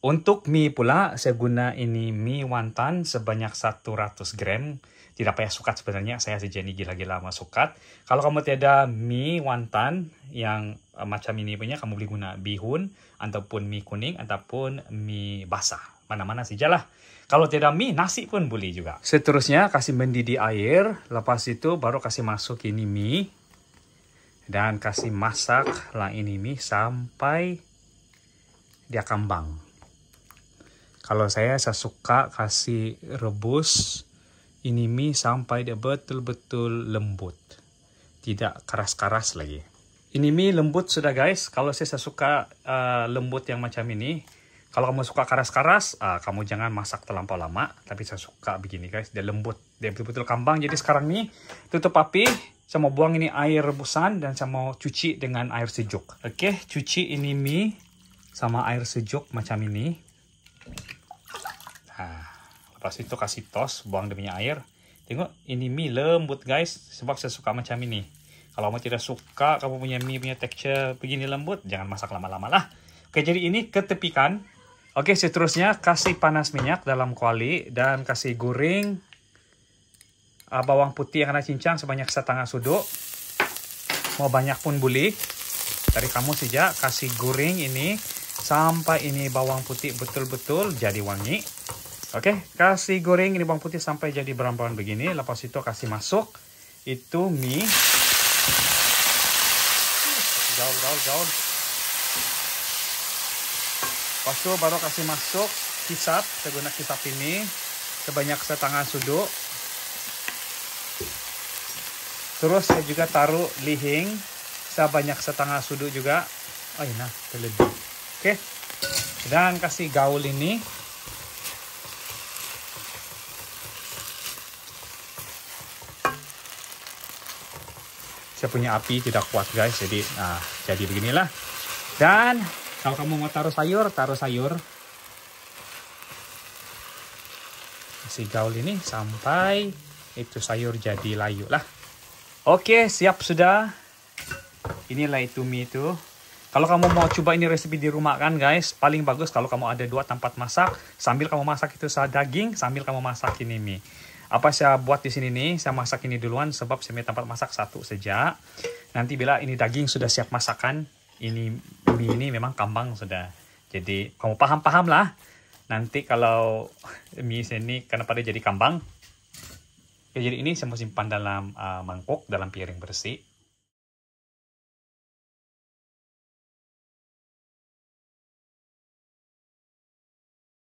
Untuk mie pula, saya guna ini mie wantan sebanyak 100 gram. Tidak payah sukat sebenarnya, saya sejani gila-gila sama sukat. Kalau kamu tiada mie wantan yang eh, macam ini punya, kamu boleh guna bihun, ataupun mie kuning, ataupun mie basah. Mana-mana saja lah. Kalau tidak mie, nasi pun boleh juga. Seterusnya, kasih mendidih air. Lepas itu, baru kasih masuk ini mie. Dan kasih masak lah ini mie sampai dia kambang. Kalau saya, saya suka kasih rebus ini mie sampai dia betul-betul lembut. Tidak keras-keras lagi. Ini mie lembut sudah guys. Kalau saya, saya suka uh, lembut yang macam ini. Kalau kamu suka keras-keras, uh, kamu jangan masak terlampau lama. Tapi saya suka begini guys, dia lembut. Dia betul-betul kambang. Jadi sekarang nih, tutup api. Saya mau buang ini air rebusan dan saya mau cuci dengan air sejuk. Oke, okay, cuci ini mie sama air sejuk macam ini pas itu kasih tos buang demi air tengok ini mie lembut guys sebab saya suka macam ini kalau kamu tidak suka kamu punya mie punya texture begini lembut jangan masak lama-lama lah oke jadi ini ketepikan oke seterusnya kasih panas minyak dalam kuali dan kasih goreng ah, bawang putih yang kena cincang sebanyak setengah sudut mau banyak pun boleh dari kamu saja kasih goreng ini sampai ini bawang putih betul-betul jadi wangi Oke, okay, kasih goreng ini bawang putih sampai jadi brown begini. Lepas itu kasih masuk itu mie. Gaul, gaul, gaul. Lepas itu baru kasih masuk kisap. Saya guna kisap ini sebanyak setengah sudu. Terus saya juga taruh lihing sebanyak setengah sudu juga. Oh iya, nah, terlebih. Oke. Okay. Dan kasih gaul ini saya punya api tidak kuat guys jadi nah jadi beginilah dan kalau kamu mau taruh sayur taruh sayur si gaul ini sampai itu sayur jadi layu lah oke siap sudah inilah itu mie itu kalau kamu mau coba ini resepi di rumah kan guys, paling bagus kalau kamu ada dua tempat masak, sambil kamu masak itu sah daging, sambil kamu masak ini mie. Apa saya buat di sini nih? Saya masak ini duluan sebab saya tempat masak satu saja. Nanti bila ini daging sudah siap masakan, ini mie ini memang kambang sudah. Jadi kamu paham-paham lah. Nanti kalau mie sini karena pada jadi kambang? Ya, jadi ini saya mau simpan dalam uh, eh, mangkok, dalam piring bersih.